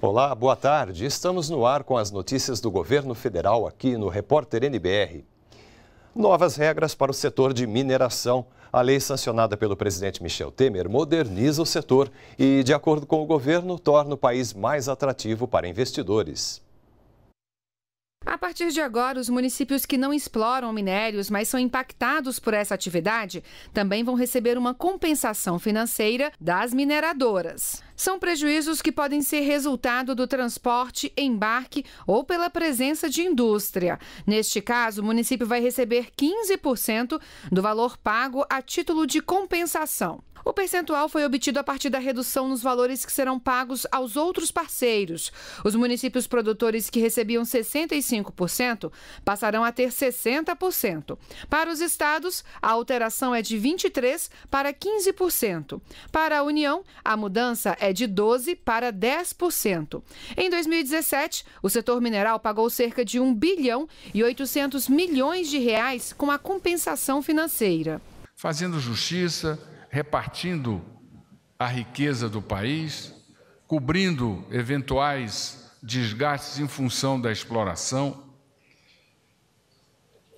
Olá, boa tarde. Estamos no ar com as notícias do governo federal aqui no Repórter NBR. Novas regras para o setor de mineração. A lei sancionada pelo presidente Michel Temer moderniza o setor e, de acordo com o governo, torna o país mais atrativo para investidores. A partir de agora, os municípios que não exploram minérios, mas são impactados por essa atividade, também vão receber uma compensação financeira das mineradoras. São prejuízos que podem ser resultado do transporte, embarque ou pela presença de indústria. Neste caso, o município vai receber 15% do valor pago a título de compensação. O percentual foi obtido a partir da redução nos valores que serão pagos aos outros parceiros. Os municípios produtores que recebiam 65% passarão a ter 60%. Para os estados, a alteração é de 23% para 15%. Para a União, a mudança é de 12% para 10%. Em 2017, o setor mineral pagou cerca de 1 bilhão e 800 milhões de reais com a compensação financeira. Fazendo justiça, repartindo a riqueza do país, cobrindo eventuais desgastes em função da exploração.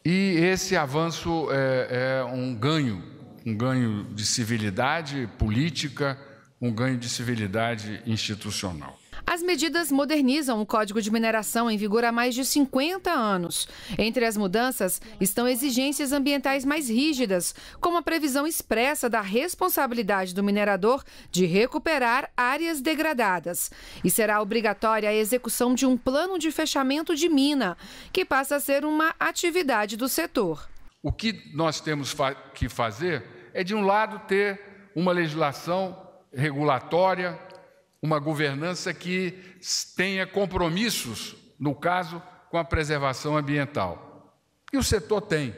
E esse avanço é, é um ganho, um ganho de civilidade política, um ganho de civilidade institucional. As medidas modernizam o Código de Mineração em vigor há mais de 50 anos. Entre as mudanças estão exigências ambientais mais rígidas, como a previsão expressa da responsabilidade do minerador de recuperar áreas degradadas. E será obrigatória a execução de um plano de fechamento de mina, que passa a ser uma atividade do setor. O que nós temos que fazer é, de um lado, ter uma legislação regulatória, uma governança que tenha compromissos, no caso, com a preservação ambiental. E o setor tem.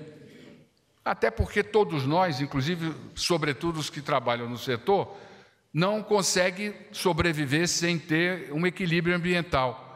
Até porque todos nós, inclusive, sobretudo os que trabalham no setor, não conseguem sobreviver sem ter um equilíbrio ambiental.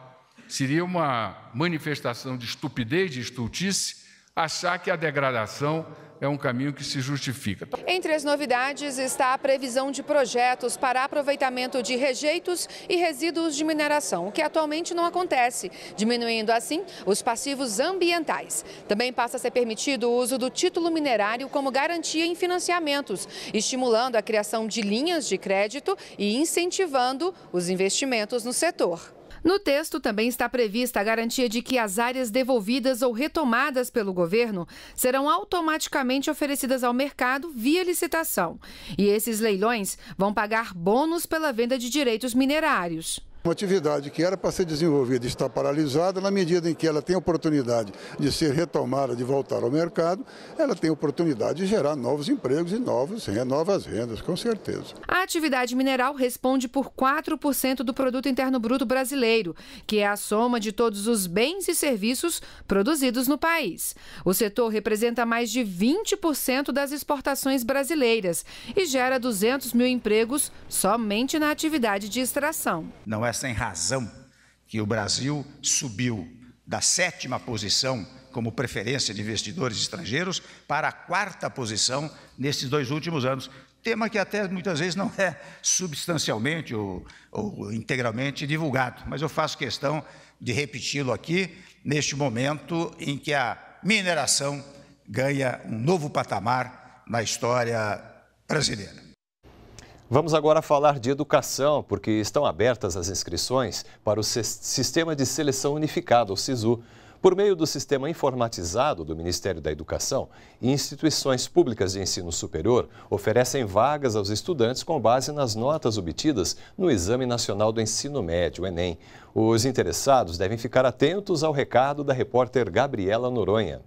Seria uma manifestação de estupidez, de estultice, achar que a degradação é um caminho que se justifica. Tá Entre as novidades está a previsão de projetos para aproveitamento de rejeitos e resíduos de mineração, o que atualmente não acontece, diminuindo assim os passivos ambientais. Também passa a ser permitido o uso do título minerário como garantia em financiamentos, estimulando a criação de linhas de crédito e incentivando os investimentos no setor. No texto também está prevista a garantia de que as áreas devolvidas ou retomadas pelo governo serão automaticamente oferecidas ao mercado via licitação. E esses leilões vão pagar bônus pela venda de direitos minerários. Uma atividade que era para ser desenvolvida está paralisada, na medida em que ela tem oportunidade de ser retomada, de voltar ao mercado, ela tem oportunidade de gerar novos empregos e novos, novas rendas, com certeza. A atividade mineral responde por 4% do Produto Interno Bruto brasileiro, que é a soma de todos os bens e serviços produzidos no país. O setor representa mais de 20% das exportações brasileiras e gera 200 mil empregos somente na atividade de extração. Não é sem razão que o Brasil subiu da sétima posição como preferência de investidores estrangeiros para a quarta posição nesses dois últimos anos. Tema que até muitas vezes não é substancialmente ou, ou integralmente divulgado, mas eu faço questão de repeti-lo aqui, neste momento em que a mineração ganha um novo patamar na história brasileira. Vamos agora falar de educação, porque estão abertas as inscrições para o Sistema de Seleção Unificado, o SISU. Por meio do sistema informatizado do Ministério da Educação, instituições públicas de ensino superior oferecem vagas aos estudantes com base nas notas obtidas no Exame Nacional do Ensino Médio, o Enem. Os interessados devem ficar atentos ao recado da repórter Gabriela Noronha.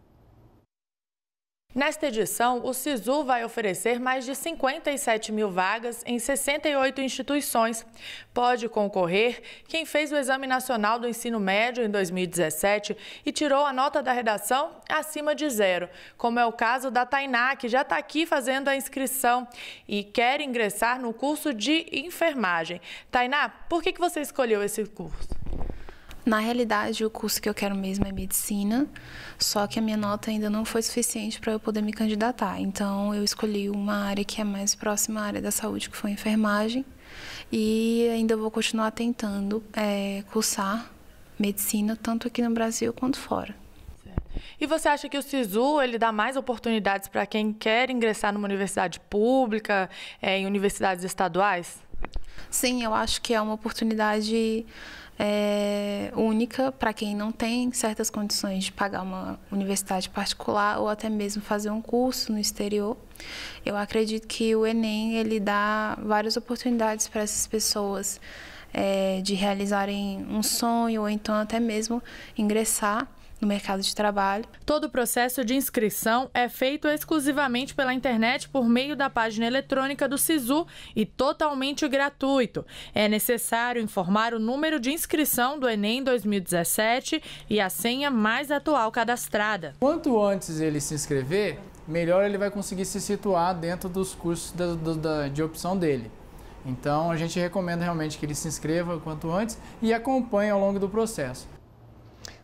Nesta edição, o SISU vai oferecer mais de 57 mil vagas em 68 instituições. Pode concorrer quem fez o Exame Nacional do Ensino Médio em 2017 e tirou a nota da redação acima de zero, como é o caso da Tainá, que já está aqui fazendo a inscrição e quer ingressar no curso de enfermagem. Tainá, por que, que você escolheu esse curso? Na realidade, o curso que eu quero mesmo é medicina, só que a minha nota ainda não foi suficiente para eu poder me candidatar. Então, eu escolhi uma área que é mais próxima à área da saúde, que foi enfermagem, e ainda vou continuar tentando é, cursar medicina tanto aqui no Brasil quanto fora. E você acha que o SISU ele dá mais oportunidades para quem quer ingressar numa universidade pública, é, em universidades estaduais? Sim, eu acho que é uma oportunidade é, única para quem não tem certas condições de pagar uma universidade particular ou até mesmo fazer um curso no exterior. Eu acredito que o Enem ele dá várias oportunidades para essas pessoas é, de realizarem um sonho ou então até mesmo ingressar no mercado de trabalho. Todo o processo de inscrição é feito exclusivamente pela internet por meio da página eletrônica do SISU e totalmente gratuito. É necessário informar o número de inscrição do Enem 2017 e a senha mais atual cadastrada. Quanto antes ele se inscrever, melhor ele vai conseguir se situar dentro dos cursos da, da, de opção dele. Então a gente recomenda realmente que ele se inscreva quanto antes e acompanhe ao longo do processo.